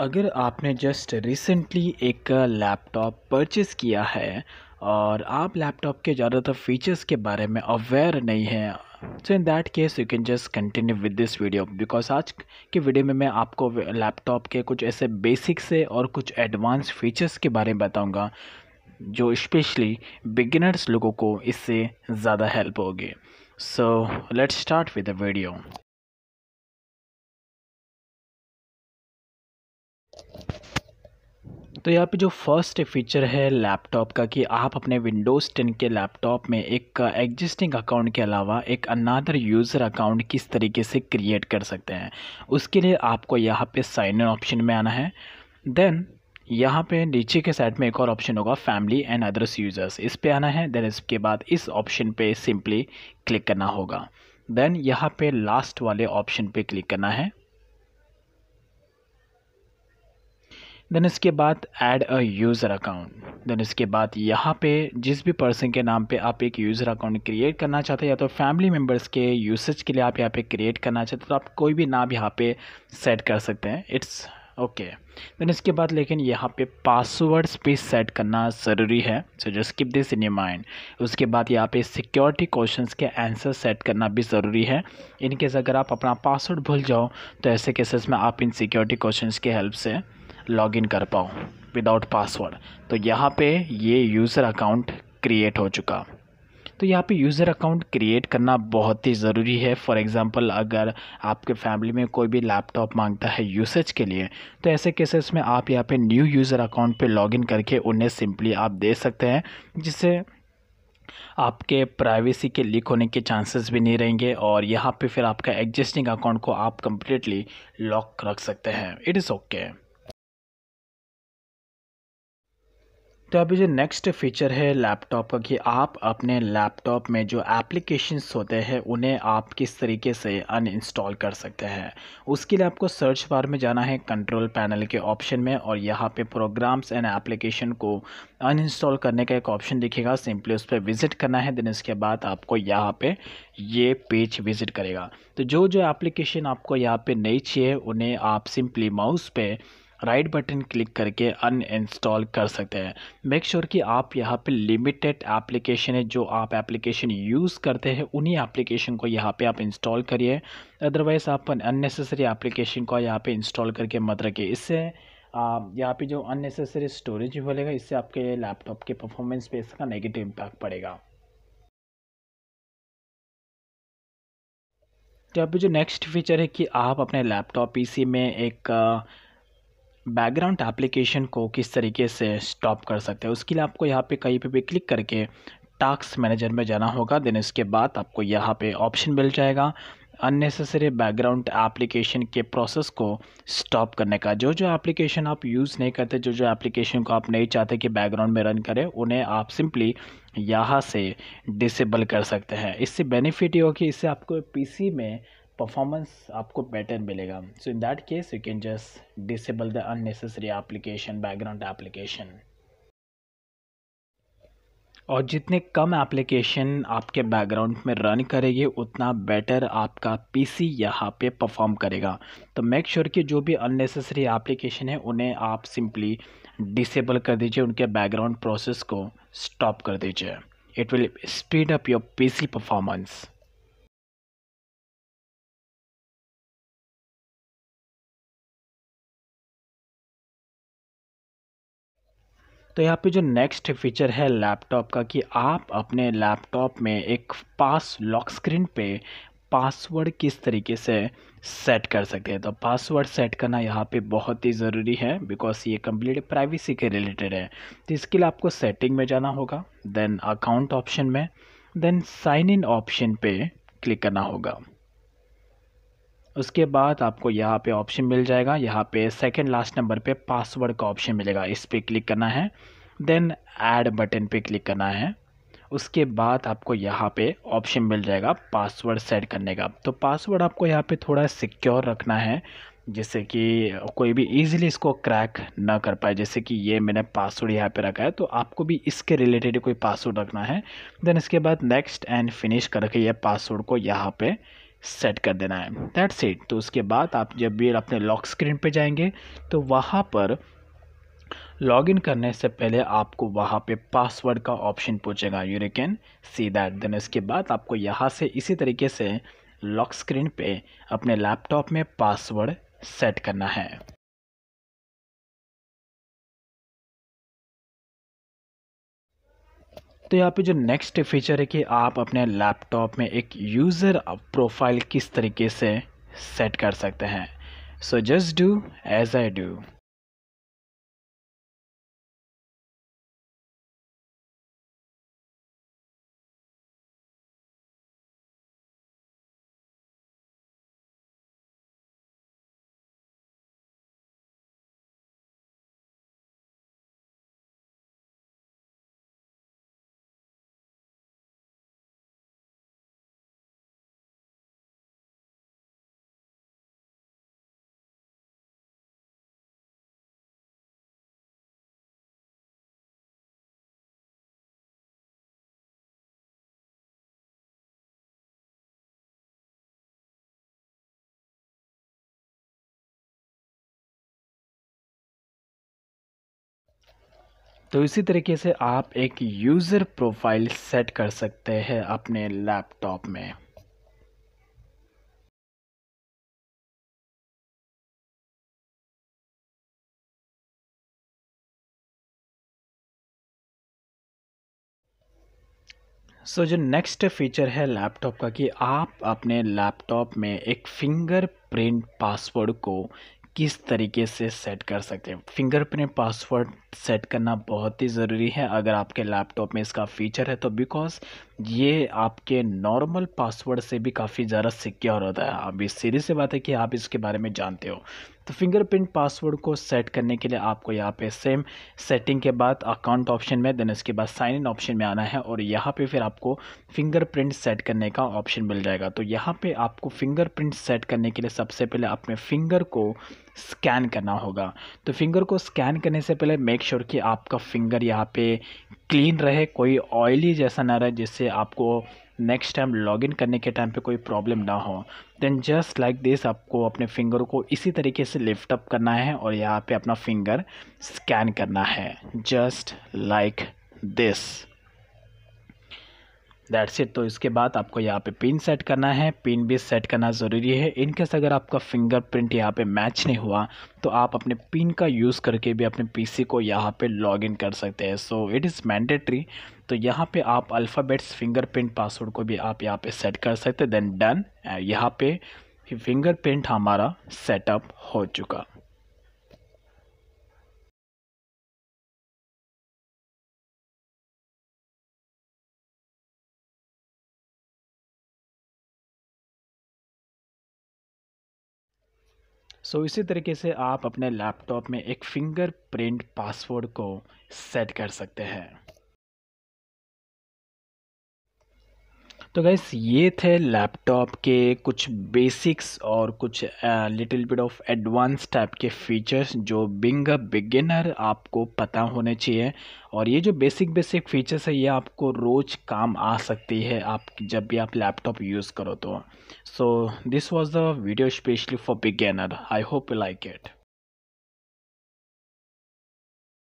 अगर आपने just recently एक लैपटॉप परचेस किया है और आप लैपटॉप के ज़्यादातर फीचर्स के बारे में अवेयर नहीं हैं so in that case you can just continue with this video because आज के वीडियो में मैं आपको लैपटॉप के कुछ ऐसे बेसिक से और कुछ एडवांस फीचर्स के बारे में बताऊंगा जो स्पेशली बिगिनर्स लोगों को इससे ज़्यादा हेल्प होगी so let's start with the video तो यहाँ पे जो फर्स्ट फीचर है लैपटॉप का कि आप अपने विंडोज़ टेन के लैपटॉप में एक एग्जिस्टिंग अकाउंट के अलावा एक अनादर यूज़र अकाउंट किस तरीके से क्रिएट कर सकते हैं उसके लिए आपको यहाँ पे साइन इन ऑप्शन में आना है देन यहाँ पे नीचे के साइड में एक और ऑप्शन होगा फैमिली एंड अदर्स यूज़र्स इस पर आना है देन इसके बाद इस ऑप्शन पर सिंपली क्लिक करना होगा देन यहाँ पे लास्ट वाले ऑप्शन पे क्लिक करना है देन इसके बाद add a user account then इसके बाद यहाँ पे जिस भी पर्सन के नाम पे आप एक यूज़र अकाउंट क्रिएट करना चाहते हैं या तो फैमिली मेम्बर्स के यूसेज के लिए आप यहाँ पे क्रिएट करना चाहते हैं तो आप कोई भी नाम यहाँ पे सेट कर सकते हैं इट्स ओके देन इसके बाद लेकिन यहाँ पे पासवर्ड्स भी सेट करना ज़रूरी है so just keep this in your mind उसके बाद यहाँ पे सिक्योरिटी क्वेश्चंस के आंसर सेट करना भी ज़रूरी है इनकेस अगर आप अपना पासवर्ड भूल जाओ तो ऐसे केसेस में आप इन सिक्योरिटी क्वेश्चंस के हेल्प से लॉगिन कर पाओ विदाउट पासवर्ड तो यहाँ पे ये यूज़र अकाउंट क्रिएट हो चुका तो यहाँ पे यूज़र अकाउंट क्रिएट करना बहुत ही ज़रूरी है फॉर एग्ज़ाम्पल अगर आपके फैमिली में कोई भी लैपटॉप मांगता है यूसेज के लिए तो ऐसे केसेस में आप यहाँ पे न्यू यूज़र अकाउंट पे लॉगिन करके उन्हें सिंपली आप दे सकते हैं जिससे आपके प्राइवेसी के लीक होने के चांसेस भी नहीं रहेंगे और यहाँ पे फिर आपका एग्जिस्टिंग अकाउंट को आप कम्प्लीटली लॉक रख सकते हैं इट इज़ ओके तो अभी जो नेक्स्ट फीचर है लैपटॉप का कि आप अपने लैपटॉप में जो एप्लीकेशंस होते हैं उन्हें आप किस तरीके से अनइंस्टॉल कर सकते हैं उसके लिए आपको सर्च बार में जाना है कंट्रोल पैनल के ऑप्शन में और यहाँ पे प्रोग्राम्स एंड एप्लीकेशन को अनइंस्टॉल करने का एक ऑप्शन दिखेगा सिंपली उस पर विज़िट करना है देन इसके बाद आपको यहाँ पर ये पेज विज़िट करेगा तो जो जो एप्लीकेशन आपको यहाँ पर नहीं चाहिए उन्हें आप सिंपली माउस पर राइट बटन क्लिक करके अनइंस्टॉल कर सकते हैं मेक श्योर sure कि आप यहाँ पे लिमिटेड एप्लीकेशन है जो आप एप्लीकेशन यूज़ करते हैं उन्हीं एप्लीकेशन को यहाँ पे आप इंस्टॉल करिए अदरवाइज़ आप अननेसेसरी एप्लीकेशन को यहाँ पे इंस्टॉल करके मत रखिए इससे यहाँ पे जो अननेसेसरी स्टोरेज बोलेगा इससे आपके लैपटॉप के परफॉर्मेंस पर इसका नेगेटिव इम्पैक्ट पड़ेगा तो पर जो नेक्स्ट फीचर है कि आप अपने लैपटॉप पीसी में एक बैकग्राउंड एप्लीकेशन को किस तरीके से स्टॉप कर सकते हैं उसके लिए आपको यहाँ पे कहीं पे भी क्लिक करके टास्क मैनेजर में जाना होगा देन इसके बाद आपको यहाँ पे ऑप्शन मिल जाएगा अननेसेसरी बैकग्राउंड एप्लीकेशन के प्रोसेस को स्टॉप करने का जो जो एप्लीकेशन आप यूज़ नहीं करते जो जो एप्लीकेशन को आप नहीं चाहते कि बैकग्राउंड में रन करें उन्हें आप सिंपली यहाँ से डिसेबल कर सकते हैं इससे बेनिफिट ये हो कि इससे आपको पीसी में परफॉर्मेंस आपको बेटर मिलेगा so in that case you can just disable the unnecessary application background application और जितने कम एप्लीकेशन आपके बैकग्राउंड में रन करेंगे उतना बेटर आपका पीसी यहाँ पर परफॉर्म करेगा तो मेक श्योर sure कि जो भी अननेसेसरी एप्लीकेशन है उन्हें आप सिंपली डिसेबल कर दीजिए उनके बैकग्राउंड प्रोसेस को स्टॉप कर दीजिए it will speed up your PC performance तो यहाँ पे जो नेक्स्ट फीचर है लैपटॉप का कि आप अपने लैपटॉप में एक पास लॉक स्क्रीन पे पासवर्ड किस तरीके से सेट कर सकते हैं तो पासवर्ड सेट करना यहाँ पे बहुत ही ज़रूरी है बिकॉज ये कम्प्लीट प्राइवेसी के रिलेटेड है तो इसके लिए आपको सेटिंग में जाना होगा देन अकाउंट ऑप्शन में देन साइन इन ऑप्शन पे क्लिक करना होगा उसके बाद आपको यहाँ पे ऑप्शन मिल जाएगा यहाँ पे सेकंड लास्ट नंबर पे पासवर्ड का ऑप्शन मिलेगा इस पर क्लिक करना है देन ऐड बटन पे क्लिक करना है उसके बाद आपको यहाँ पे ऑप्शन मिल जाएगा पासवर्ड सेट करने का तो पासवर्ड आपको यहाँ पे थोड़ा सिक्योर रखना है जैसे कि कोई भी इजीली इसको क्रैक ना कर पाए जैसे कि ये मैंने पासवर्ड यहाँ पे रखा है तो आपको भी इसके रिलेटेड कोई पासवर्ड रखना है देन इसके बाद नेक्स्ट एंड फिनिश करके ये पासवर्ड को यहाँ पे सेट कर देना है दैट्स इट तो उसके बाद आप जब भी अपने लॉक स्क्रीन पे जाएंगे तो वहाँ पर लॉगिन करने से पहले आपको वहाँ पे पासवर्ड का ऑप्शन पूछेगा यू रे कैन सी दैट देन उसके बाद आपको यहाँ से इसी तरीके से लॉक स्क्रीन पे अपने लैपटॉप में पासवर्ड सेट करना है तो यहाँ पे जो नेक्स्ट फीचर है कि आप अपने लैपटॉप में एक यूज़र प्रोफाइल किस तरीके से सेट कर सकते हैं so just do as I do तो इसी तरीके से आप एक यूज़र प्रोफाइल सेट कर सकते हैं अपने लैपटॉप में सो so, जो नेक्स्ट फीचर है लैपटॉप का कि आप अपने लैपटॉप में एक फिंगरप्रिंट पासवर्ड को किस तरीके से सेट कर सकते हैं फिंगरप्रिंट पासवर्ड सेट करना बहुत ही ज़रूरी है अगर आपके लैपटॉप में इसका फीचर है तो बिकॉज़ ये आपके नॉर्मल पासवर्ड से भी काफ़ी ज़्यादा सिक्योर होता है अब इस सीरीज से बात है कि आप इसके बारे में जानते हो तो फिंगरप्रिंट पासवर्ड को सेट करने के लिए आपको यहाँ पे सेम सेटिंग के बाद अकाउंट ऑप्शन में देन उसके बाद साइन इन ऑप्शन में आना है और यहाँ पे फिर आपको फिंगरप्रिंट सेट करने का ऑप्शन मिल जाएगा तो यहाँ पे आपको फिंगरप्रिंट सेट करने के लिए सबसे पहले अपने फिंगर को स्कैन करना होगा तो फिंगर को स्कैन करने से पहले मेक श्योर sure कि आपका फिंगर यहाँ पे क्लीन रहे कोई ऑयली जैसा ना रहे जिससे आपको नेक्स्ट टाइम लॉग इन करने के टाइम पे कोई प्रॉब्लम ना हो देन जस्ट लाइक दिस आपको अपने फिंगर को इसी तरीके से लिफ्ट अप करना है और यहाँ पे अपना फिंगर स्कैन करना है just like this that it तो इसके बाद आपको यहाँ पे पिन सेट करना है पिन भी सेट करना ज़रूरी है इनकेस अगर आपका फिंगरप्रिंट यहाँ पे मैच नहीं हुआ तो आप अपने पिन का यूज़ करके भी अपने पीसी को यहाँ पे लॉगिन कर सकते हैं सो इट इज़ मैंडेटरी तो यहाँ पे आप अल्फ़ाबेट्स फिंगरप्रिंट पासवर्ड को भी आप यहाँ पे सेट कर सकते देन डन यहाँ पे फिंगरप्रिंट हमारा सेटअप हो चुका सो so, इसी तरीके से आप अपने लैपटॉप में एक फिंगरप्रिंट पासवर्ड को सेट कर सकते हैं तो गैस ये थे लैपटॉप के कुछ बेसिक्स और कुछ little bit of advance type के फीचर्स जो बिंग अ बिगिनर आपको पता होने चाहिए और ये जो बेसिक बेसिक फीचर्स है ये आपको रोज़ काम आ सकती है आप जब भी आप लैपटॉप यूज़ करो तो so this was the video specially for beginner I hope you like it